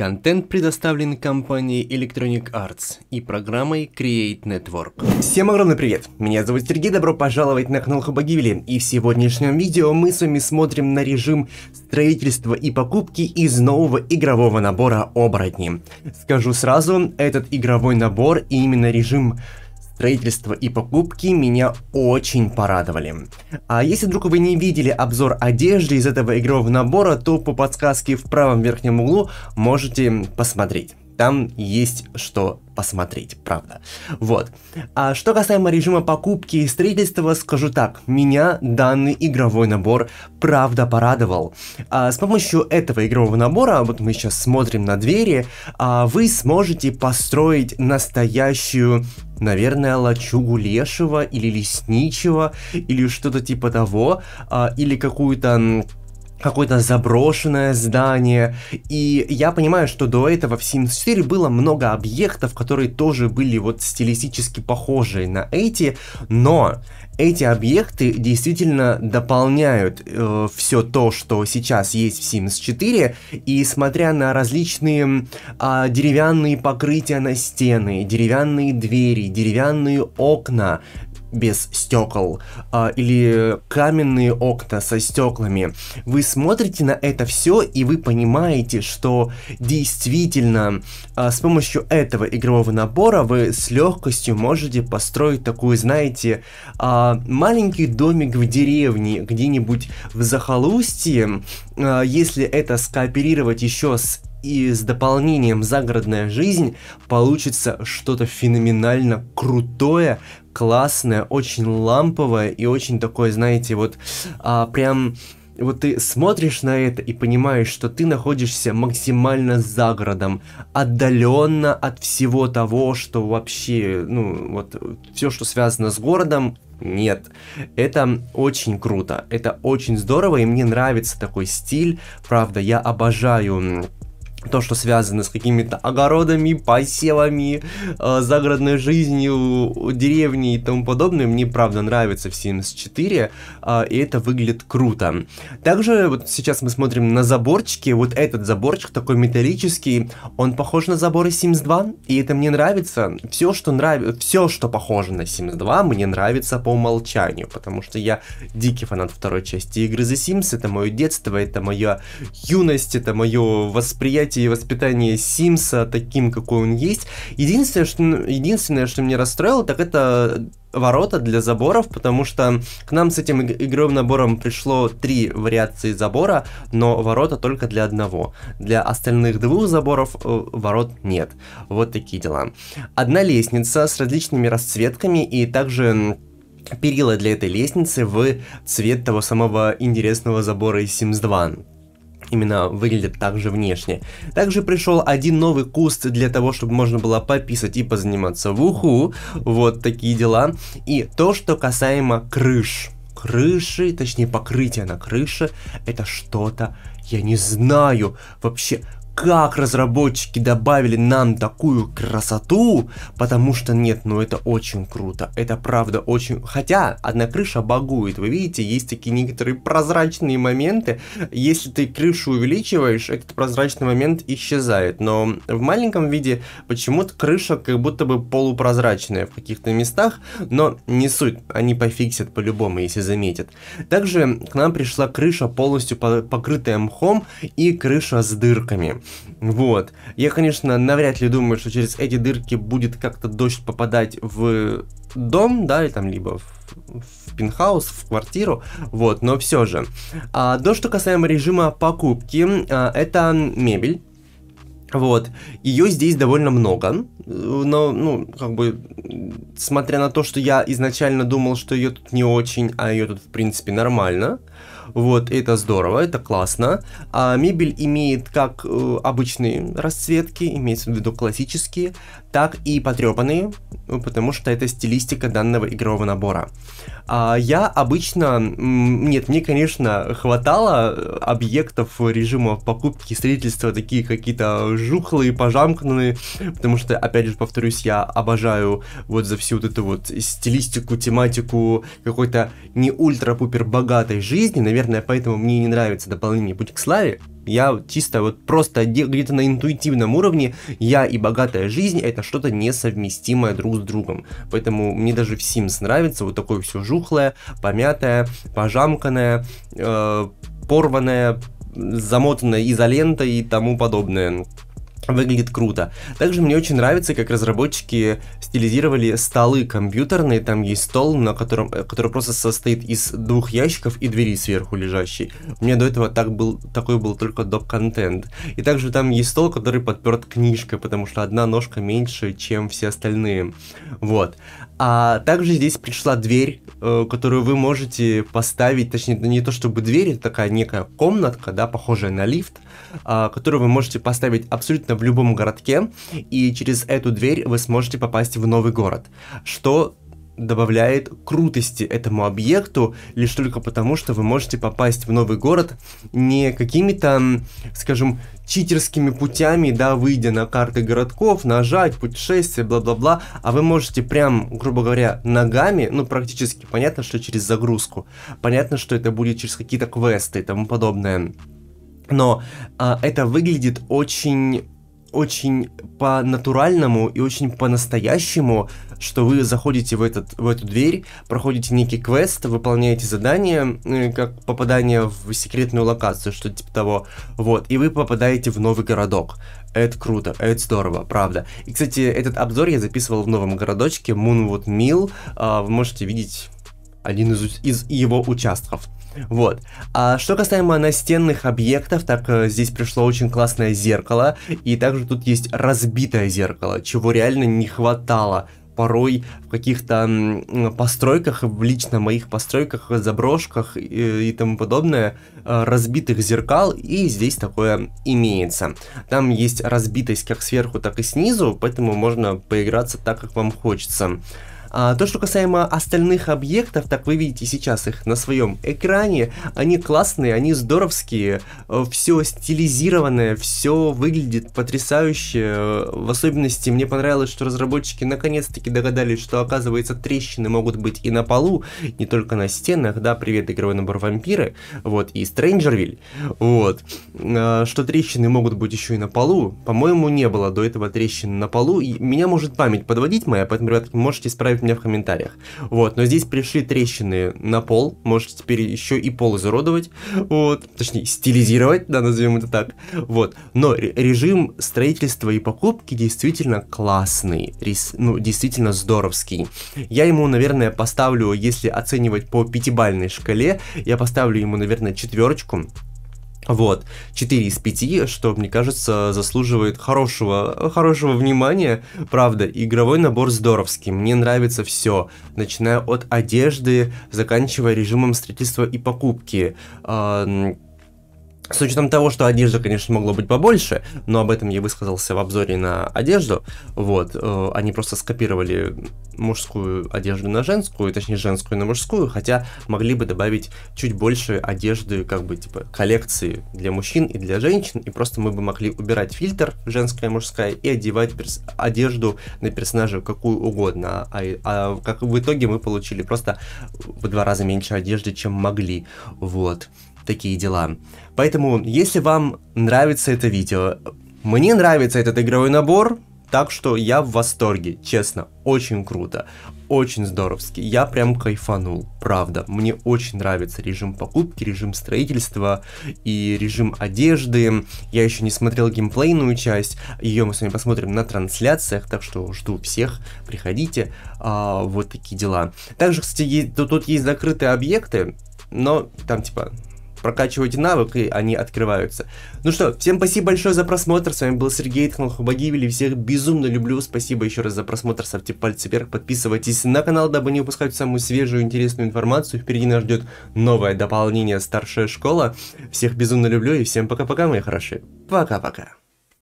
Контент предоставлен компанией Electronic Arts и программой Create Network. Всем огромный привет! Меня зовут Сергей, добро пожаловать на канал Хубагивили. И в сегодняшнем видео мы с вами смотрим на режим строительства и покупки из нового игрового набора Оборотни. Скажу сразу, этот игровой набор и именно режим строительства и покупки меня очень порадовали. А если вдруг вы не видели обзор одежды из этого игрового набора, то по подсказке в правом верхнем углу можете посмотреть. Там есть что посмотреть, правда. Вот. А что касаемо режима покупки и строительства, скажу так, меня данный игровой набор правда порадовал. А с помощью этого игрового набора, вот мы сейчас смотрим на двери, а вы сможете построить настоящую наверное, лачугу лешего или лесничего, или что-то типа того, а, или какую-то какое-то заброшенное здание. И я понимаю, что до этого в Sims 4 было много объектов, которые тоже были вот стилистически похожие на эти, но эти объекты действительно дополняют э, все то, что сейчас есть в Sims 4, и смотря на различные э, деревянные покрытия на стены, деревянные двери, деревянные окна, без стекол э, или каменные окна со стеклами. Вы смотрите на это все и вы понимаете, что действительно э, с помощью этого игрового набора вы с легкостью можете построить такую, знаете, э, маленький домик в деревне где-нибудь в захолустье, э, если это скооперировать еще с и с дополнением «Загородная жизнь» получится что-то феноменально крутое, классное, очень ламповое и очень такое, знаете, вот а, прям... Вот ты смотришь на это и понимаешь, что ты находишься максимально за городом, отдаленно от всего того, что вообще, ну, вот, все, что связано с городом, нет. Это очень круто, это очень здорово, и мне нравится такой стиль. Правда, я обожаю то, что связано с какими-то огородами, посевами, э, загородной жизнью, деревней и тому подобное, мне правда нравится в Sims 4, э, и это выглядит круто. Также вот сейчас мы смотрим на заборчики, вот этот заборчик такой металлический, он похож на заборы Sims 2, и это мне нравится. Все, что нравится, все, что похоже на Sims 2, мне нравится по умолчанию, потому что я дикий фанат второй части игры The Sims, это мое детство, это моя юность, это мое восприятие и воспитание Симса таким, какой он есть. Единственное, что, единственное, что меня расстроило, так это ворота для заборов, потому что к нам с этим игровым набором пришло три вариации забора, но ворота только для одного. Для остальных двух заборов э, ворот нет. Вот такие дела. Одна лестница с различными расцветками и также перила для этой лестницы в цвет того самого интересного забора из Sims 2 именно выглядят также внешне. Также пришел один новый куст для того, чтобы можно было пописать и позаниматься в уху. Вот такие дела. И то, что касаемо крыш крыши, точнее покрытия на крыше, это что-то, я не знаю, вообще как разработчики добавили нам такую красоту, потому что нет, ну это очень круто, это правда очень... Хотя одна крыша багует, вы видите, есть такие некоторые прозрачные моменты, если ты крышу увеличиваешь, этот прозрачный момент исчезает, но в маленьком виде почему-то крыша как будто бы полупрозрачная в каких-то местах, но не суть, они пофиксят по-любому, если заметят. Также к нам пришла крыша полностью покрытая мхом и крыша с дырками. Вот. Я, конечно, навряд ли думаю, что через эти дырки будет как-то дождь попадать в дом, да, или там либо в, в пентхаус, в квартиру, вот, но все же. А, то, что касаемо режима покупки, а, это мебель. Вот, ее здесь довольно много, но, ну, как бы, смотря на то, что я изначально думал, что ее тут не очень, а ее тут, в принципе, нормально, вот, это здорово, это классно. А мебель имеет как э, обычные расцветки, имеется в виду классические, так и потрепанные, ну, потому что это стилистика данного игрового набора. А я обычно... Нет, мне, конечно, хватало э, объектов режима покупки и строительства, такие какие-то жухлые, пожамканные, потому что, опять же, повторюсь, я обожаю вот за всю вот эту вот стилистику, тематику какой-то не ультра-пупер богатой жизни, наверное, поэтому мне не нравится дополнение «Путь к славе», я чисто вот просто где-то на интуитивном уровне, я и богатая жизнь это что-то несовместимое друг с другом. Поэтому мне даже в Sims нравится вот такое все жухлое, помятое, пожамканное, э, порванное, замотанное изолентой и тому подобное выглядит круто. Также мне очень нравится, как разработчики стилизировали столы компьютерные. Там есть стол, на котором, э, который просто состоит из двух ящиков и двери сверху лежащей. У меня до этого так был, такой был только доп-контент. И также там есть стол, который подперт книжкой, потому что одна ножка меньше, чем все остальные. Вот. А также здесь пришла дверь, э, которую вы можете поставить, точнее, не то чтобы дверь, это такая некая комнатка, да, похожая на лифт, а, которую вы можете поставить абсолютно в любом городке, и через эту дверь вы сможете попасть в новый город, что добавляет крутости этому объекту, лишь только потому, что вы можете попасть в новый город не какими-то, скажем, читерскими путями, да, выйдя на карты городков, нажать, путешествие, бла-бла-бла, а вы можете прям, грубо говоря, ногами, ну, практически, понятно, что через загрузку, понятно, что это будет через какие-то квесты и тому подобное. Но а, это выглядит очень очень по-натуральному и очень по-настоящему, что вы заходите в, этот, в эту дверь, проходите некий квест, выполняете задание, э, как попадание в секретную локацию, что-то типа того, вот, и вы попадаете в новый городок. Это круто, это здорово, правда. И, кстати, этот обзор я записывал в новом городочке Moonwood Mill, а, вы можете видеть один из, из его участков. Вот. А что касаемо настенных объектов, так э, здесь пришло очень классное зеркало, и также тут есть разбитое зеркало, чего реально не хватало порой в каких-то постройках, в лично моих постройках, заброшках и, э, и тому подобное, э, разбитых зеркал, и здесь такое имеется. Там есть разбитость как сверху, так и снизу, поэтому можно поиграться так, как вам хочется. А, то, что касаемо остальных объектов, так вы видите сейчас их на своем экране, они классные, они здоровские, э, все стилизированное, все выглядит потрясающе. Э, в особенности мне понравилось, что разработчики наконец-таки догадались, что оказывается трещины могут быть и на полу, не только на стенах, да, привет, игровой набор вампиры, вот, и Стрэнджервиль, вот, а, что трещины могут быть еще и на полу, по-моему, не было до этого трещин на полу, и меня может память подводить моя, поэтому, ребят, можете исправить написать мне в комментариях. Вот, но здесь пришли трещины на пол, можете теперь еще и пол изуродовать, вот, точнее, стилизировать, да, назовем это так, вот. Но режим строительства и покупки действительно классный, рис, ну, действительно здоровский. Я ему, наверное, поставлю, если оценивать по пятибалльной шкале, я поставлю ему, наверное, четверочку, вот, 4 из 5, что, мне кажется, заслуживает хорошего, хорошего внимания. Правда, игровой набор здоровский, мне нравится все, начиная от одежды, заканчивая режимом строительства и покупки. С учетом того, что одежда, конечно, могло быть побольше, но об этом я высказался в обзоре на одежду, вот, э, они просто скопировали мужскую одежду на женскую, точнее женскую на мужскую, хотя могли бы добавить чуть больше одежды, как бы, типа, коллекции для мужчин и для женщин, и просто мы бы могли убирать фильтр женская и мужская и одевать перс- одежду на персонажа какую угодно, а, а как в итоге мы получили просто в два раза меньше одежды, чем могли, вот такие дела. Поэтому, если вам нравится это видео, мне нравится этот игровой набор, так что я в восторге, честно, очень круто, очень здоровски, я прям кайфанул, правда, мне очень нравится режим покупки, режим строительства и режим одежды, я еще не смотрел геймплейную часть, ее мы с вами посмотрим на трансляциях, так что жду всех, приходите, а, вот такие дела. Также, кстати, есть, тут, тут есть закрытые объекты, но там типа прокачиваете навык, и они открываются. Ну что, всем спасибо большое за просмотр. С вами был Сергей Тханхубагивили. Всех безумно люблю. Спасибо еще раз за просмотр. Ставьте пальцы вверх, подписывайтесь на канал, дабы не упускать самую свежую интересную информацию. Впереди нас ждет новое дополнение «Старшая школа». Всех безумно люблю и всем пока-пока, мои хорошие. Пока-пока.